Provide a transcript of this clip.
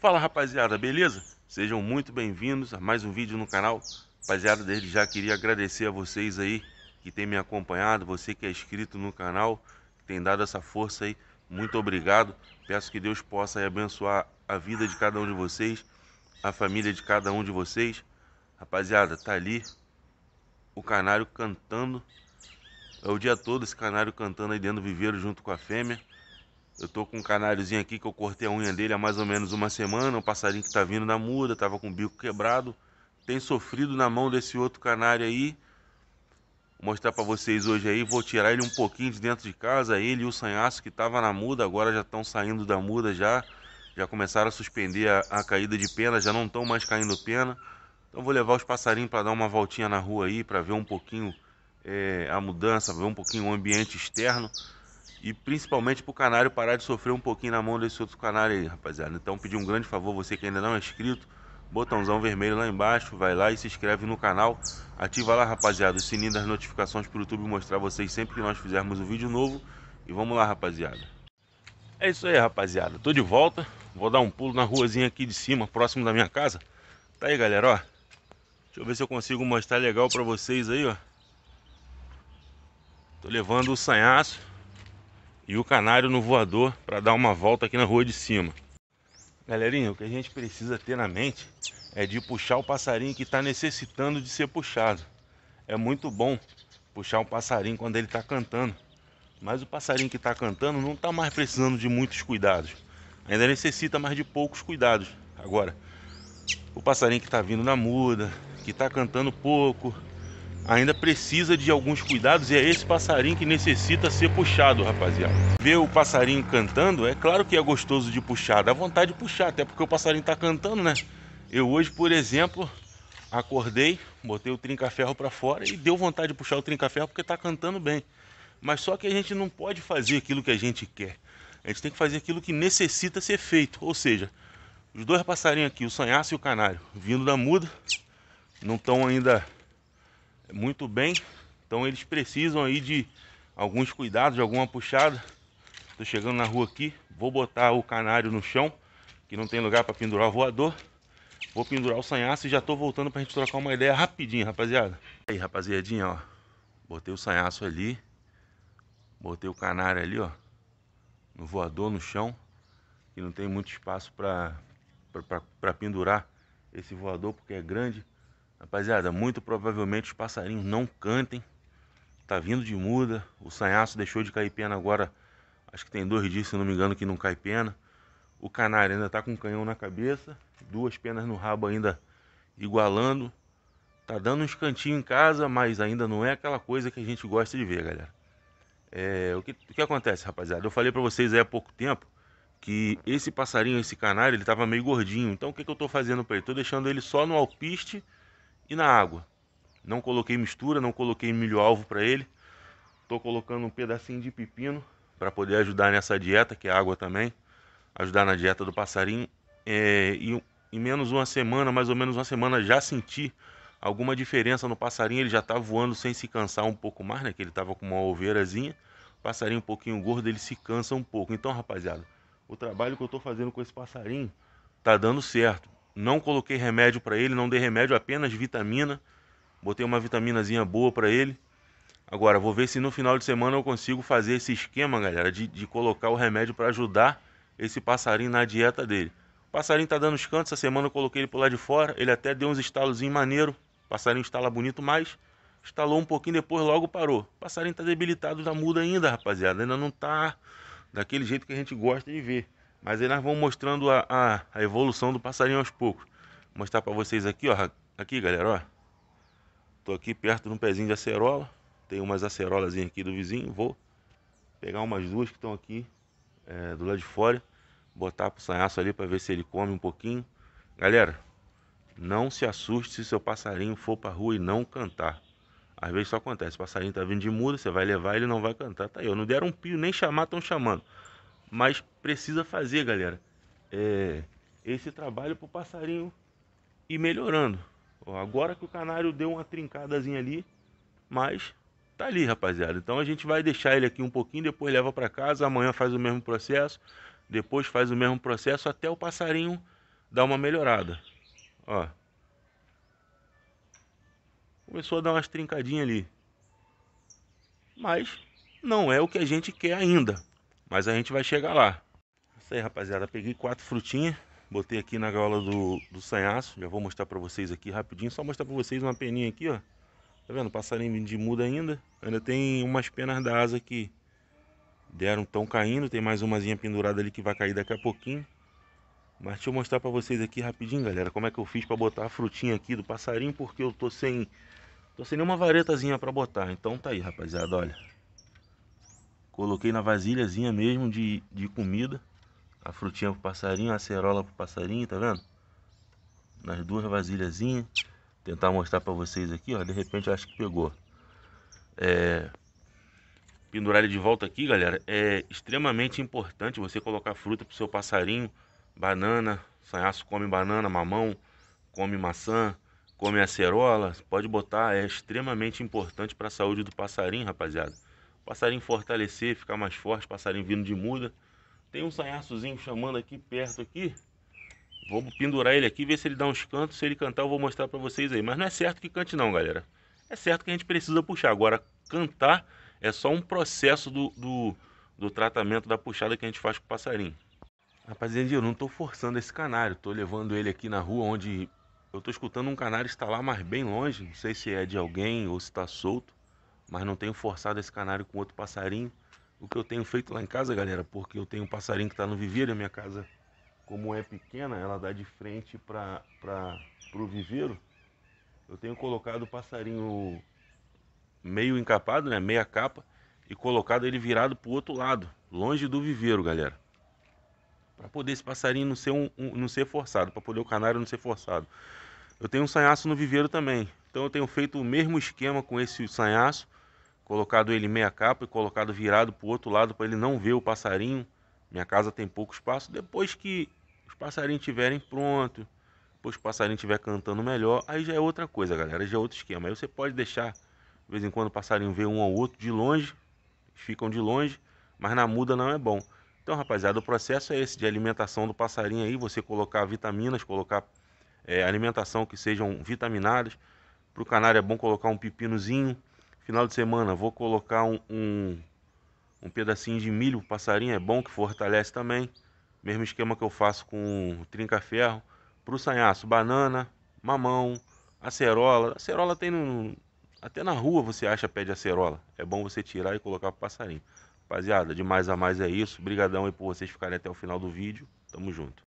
Fala rapaziada, beleza? Sejam muito bem-vindos a mais um vídeo no canal. Rapaziada, desde já queria agradecer a vocês aí que tem me acompanhado, você que é inscrito no canal, que tem dado essa força aí, muito obrigado. Peço que Deus possa abençoar a vida de cada um de vocês, a família de cada um de vocês. Rapaziada, tá ali o canário cantando. É o dia todo esse canário cantando aí dentro do viveiro junto com a fêmea. Eu tô com um canáriozinho aqui que eu cortei a unha dele há mais ou menos uma semana. Um passarinho que tá vindo na muda, tava com o bico quebrado. Tem sofrido na mão desse outro canário aí. Vou mostrar para vocês hoje aí. Vou tirar ele um pouquinho de dentro de casa. Ele e o sanhaço que tava na muda, agora já estão saindo da muda já. Já começaram a suspender a, a caída de pena, já não estão mais caindo pena. Então vou levar os passarinhos para dar uma voltinha na rua aí, para ver um pouquinho é, a mudança, ver um pouquinho o ambiente externo. E principalmente pro canário parar de sofrer um pouquinho na mão desse outro canário aí, rapaziada. Então pedir um grande favor, você que ainda não é inscrito, botãozão vermelho lá embaixo, vai lá e se inscreve no canal. Ativa lá, rapaziada, o sininho das notificações pro YouTube mostrar vocês sempre que nós fizermos um vídeo novo. E vamos lá, rapaziada. É isso aí, rapaziada. Tô de volta. Vou dar um pulo na ruazinha aqui de cima, próximo da minha casa. Tá aí, galera, ó. Deixa eu ver se eu consigo mostrar legal pra vocês aí, ó. Tô levando o sanhaço e o canário no voador para dar uma volta aqui na rua de cima. Galerinha, o que a gente precisa ter na mente é de puxar o passarinho que está necessitando de ser puxado. É muito bom puxar um passarinho quando ele está cantando, mas o passarinho que está cantando não está mais precisando de muitos cuidados, ainda necessita mais de poucos cuidados. Agora, o passarinho que está vindo na muda, que está cantando pouco, ainda precisa de alguns cuidados e é esse passarinho que necessita ser puxado, rapaziada. Ver o passarinho cantando, é claro que é gostoso de puxar, dá vontade de puxar, até porque o passarinho tá cantando, né? Eu hoje, por exemplo, acordei, botei o trinca-ferro para fora e deu vontade de puxar o trinca-ferro porque tá cantando bem. Mas só que a gente não pode fazer aquilo que a gente quer. A gente tem que fazer aquilo que necessita ser feito, ou seja, os dois passarinhos aqui, o sanhaço e o canário, vindo da muda, não estão ainda muito bem. Então eles precisam aí de alguns cuidados, de alguma puxada. tô chegando na rua aqui, vou botar o canário no chão, que não tem lugar para pendurar o voador. Vou pendurar o sanhaço e já estou voltando para a gente trocar uma ideia rapidinho, rapaziada. Aí, rapaziadinha, ó. Botei o sanhaço ali. Botei o canário ali, ó. No voador, no chão. Que não tem muito espaço para pendurar esse voador, porque é grande. Rapaziada, muito provavelmente os passarinhos não cantem. Tá vindo de muda. O sanhaço deixou de cair pena agora. Acho que tem dois dias, se não me engano, que não cai pena. O canário ainda tá com um canhão na cabeça. Duas penas no rabo ainda igualando. Tá dando uns cantinhos em casa, mas ainda não é aquela coisa que a gente gosta de ver, galera. É, o, que, o que acontece, rapaziada? Eu falei para vocês há pouco tempo que esse passarinho, esse canário, ele tava meio gordinho. Então o que, que eu tô fazendo para ele? Tô deixando ele só no alpiste e na água. Não coloquei mistura, não coloquei milho alvo para ele. Estou colocando um pedacinho de pepino para poder ajudar nessa dieta, que é água também, ajudar na dieta do passarinho. É, e em menos uma semana, mais ou menos uma semana, já senti alguma diferença no passarinho. Ele já está voando sem se cansar um pouco mais, né? Que ele estava com uma oveirazinha. Passarinho um pouquinho gordo, ele se cansa um pouco. Então, rapaziada, o trabalho que eu estou fazendo com esse passarinho tá dando certo não coloquei remédio para ele, não dei remédio, apenas vitamina. Botei uma vitaminazinha boa para ele. Agora, vou ver se no final de semana eu consigo fazer esse esquema, galera, de, de colocar o remédio para ajudar esse passarinho na dieta dele. O passarinho tá dando os cantos, essa semana eu coloquei ele pro lado de fora, ele até deu uns estalozinhos maneiro. O passarinho estala bonito, mas estalou um pouquinho depois, logo parou. O passarinho tá debilitado da muda ainda, rapaziada. Ainda não tá daquele jeito que a gente gosta de ver. Mas aí nós vamos mostrando a, a, a evolução do passarinho aos poucos. Vou mostrar para vocês aqui, ó. Aqui, galera, ó. Tô aqui perto de um pezinho de acerola. Tem umas acerolas aqui do vizinho. Vou pegar umas duas que estão aqui é, do lado de fora. Botar pro sanhaço ali para ver se ele come um pouquinho. Galera, não se assuste se seu passarinho for pra rua e não cantar. Às vezes só acontece, o passarinho tá vindo de muda, você vai levar, ele não vai cantar. Tá aí, eu não deram um pio, nem chamar, estão chamando. Mas precisa fazer, galera, é, esse trabalho para o passarinho ir melhorando. Agora que o canário deu uma trincadazinha ali, mas tá ali, rapaziada. Então a gente vai deixar ele aqui um pouquinho, depois leva para casa, amanhã faz o mesmo processo, depois faz o mesmo processo até o passarinho dar uma melhorada. Ó. Começou a dar umas trincadinhas ali. Mas não é o que a gente quer ainda. Mas a gente vai chegar lá. Isso aí, rapaziada. Peguei quatro frutinhas. Botei aqui na gaiola do, do sanhaço. Já vou mostrar pra vocês aqui rapidinho. Só mostrar pra vocês uma peninha aqui, ó. Tá vendo? Passarinho de muda ainda. Ainda tem umas penas da asa que deram, estão caindo. Tem mais umazinha pendurada ali que vai cair daqui a pouquinho. Mas deixa eu mostrar para vocês aqui rapidinho, galera, como é que eu fiz para botar a frutinha aqui do passarinho, porque eu tô sem tô sem nenhuma varetazinha para botar. Então tá aí, rapaziada, olha. Coloquei na vasilhazinha mesmo de, de comida. A frutinha pro passarinho, a acerola pro passarinho, tá vendo? Nas duas vasilhazinhas. Tentar mostrar para vocês aqui, ó. De repente eu acho que pegou. É... Pendurar ele de volta aqui, galera. É extremamente importante você colocar fruta pro seu passarinho. Banana, sanhaço come banana, mamão, come maçã, come acerola. Pode botar, é extremamente importante para a saúde do passarinho, rapaziada passarinho fortalecer, ficar mais forte, passarinho vindo de muda. Tem um sanhaçozinho chamando aqui perto aqui. Vou pendurar ele aqui, ver se ele dá uns cantos. Se ele cantar, eu vou mostrar para vocês aí. Mas não é certo que cante não, galera. É certo que a gente precisa puxar. Agora, cantar é só um processo do, do, do tratamento da puxada que a gente faz com o passarinho. Rapaziada, eu não estou forçando esse canário. Estou levando ele aqui na rua onde eu estou escutando um canário estalar mas bem longe. Não sei se é de alguém ou se está solto mas não tenho forçado esse canário com outro passarinho. O que eu tenho feito lá em casa, galera, porque eu tenho um passarinho que está no viveiro, a minha casa, como é pequena, ela dá de frente para o viveiro. Eu tenho colocado o passarinho meio encapado, né, meia capa, e colocado ele virado para o outro lado, longe do viveiro, galera. Para poder esse passarinho não ser, um, um não ser forçado, para poder o canário não ser forçado. Eu tenho um sanhaço no viveiro também, então eu tenho feito o mesmo esquema com esse sanhaço, colocado ele meia capa e colocado virado para o outro lado para ele não ver o passarinho. Minha casa tem pouco espaço. Depois que os passarinhos estiverem prontos, depois que o passarinho estiver cantando melhor, aí já é outra coisa, galera. Já é outro esquema. Aí você pode deixar, de vez em quando, o passarinho ver um ao outro de longe, eles ficam de longe, mas na muda não é bom. Então, rapaziada, o processo é esse de alimentação do passarinho aí, você colocar vitaminas, colocar é, alimentação que sejam vitaminadas. Para o canário é bom colocar um pepinozinho, Final de semana vou colocar um, um, um pedacinho de milho, passarinho é bom que fortalece também. Mesmo esquema que eu faço com trinca-ferro. para o sanhaço, banana, mamão, acerola. Acerola tem no, até na rua você acha pé de acerola. É bom você tirar e colocar para passarinho. Rapaziada, de mais a mais é isso. Obrigadão aí por vocês ficarem até o final do vídeo. Tamo junto.